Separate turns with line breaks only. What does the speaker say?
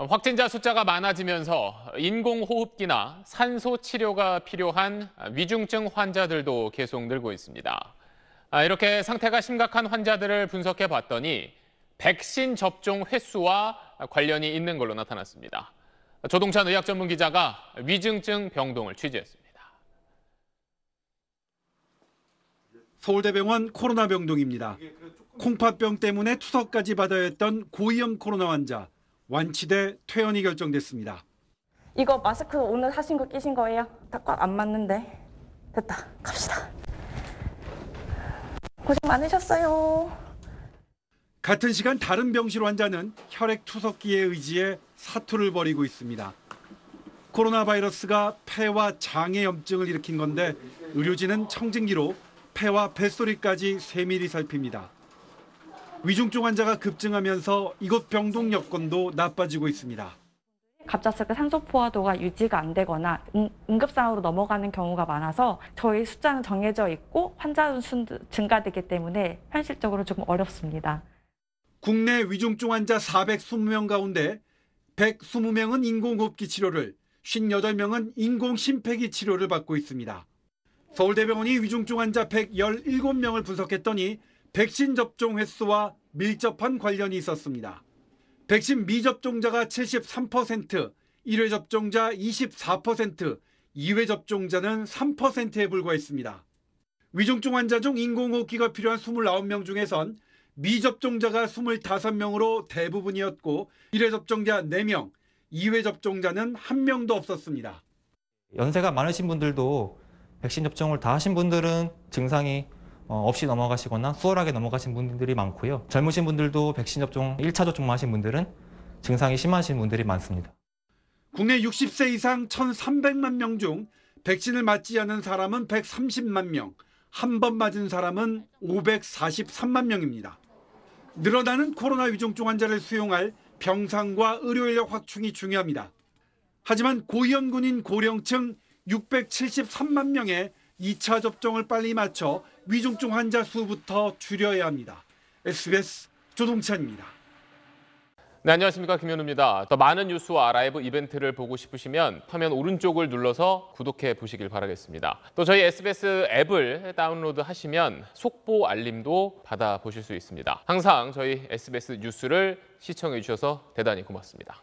어, 확진자 숫자가 많아지면서 인공호흡기나 산소 치료가 필요한 위중증 환자들도 계속 늘고 있습니다. 아, 이렇게 상태가 심각한 환자들을 분석해 봤더니 백신 접종 횟수와 관련이 있는 걸로 나타났습니다. 조동찬 의학 전문 기자가 위중증 병동을 취재했습니다.
서울대병원 코로나 병동입니다. 콩팥병 때문에 투석까지 받아야 했던 고위험 코로나 환자 완치돼 퇴원이 결정됐습니다.
이거 마스크 오늘 하신 거 끼신 거예요? 다꽉안 맞는데. 됐다. 갑시다. 고생 많으셨어요.
같은 시간 다른 병실 환자는 혈액 투석기에 의지해 사투를 벌이고 있습니다. 코로나 바이러스가 폐와 장의 염증을 일으킨 건데 의료진은 청진기로 폐와 뱃소리까지 세밀히 살핍니다. 위중증 환자가 급증하면서 이곳 병동 여건도 나빠지고 있습니다.
갑작스럽게 산소포화도가 유지가 안 되거나 응급상황으로 넘어가는 경우가 많아서 저희 숫자는 정해져 있고 환자 수 증가되기 때문에 현실적으로 조금 어렵습니다.
국내 위중증 환자 420명 가운데 120명은 인공호흡기 치료를, 58명은 인공심폐기 치료를 받고 있습니다. 서울대병원이 위중증 환자 117명을 분석했더니 백신 접종 횟수와 밀접한 관련이 있었습니다. 백신 미접종자가 73%, 1회 접종자 24%, 2회 접종자는 3%에 불과했습니다. 위중증 환자 중 인공호흡기가 필요한 29명 중에선 미접종자가 25명으로 대부분이었고 1회 접종자 4명, 2회 접종자는 1명도 없었습니다.
연세가 많으신 분들도 백신 접종을 다 하신 분들은 증상이 어, 없이 넘어가시거나 수월하게 넘어가신 분들이 많고요. 젊으신 분들도 백신 접종 1차 접종 하신 분들은 증상이 심하신 분들이 많습니다.
국내 60세 이상 1,300만 명 중 백신을 맞지 않은 사람은 130만 명, 한 번 맞은 사람은 543만 명입니다. 늘어나는 코로나 위중증 환자를 수용할 병상과 의료인력 확충이 중요합니다. 하지만 고위험군인 고령층 673만 명의 2차 접종을 빨리 마쳐 위중증 환자 수부터 줄여야
합니다. SBS 조동찬입니다. 네, 안녕하십니까 김현우입니다. 더 많은 뉴스와 라이브 이벤트를 보고 싶으시면 화면 오른쪽을 눌러서 구독해 보시길 바라겠습니다. 또 저희 SBS 앱을 다운로드 하시면 속보 알림도 받아 보실 수 있습니다. 항상 저희 SBS 뉴스를 시청해 주셔서 대단히 고맙습니다.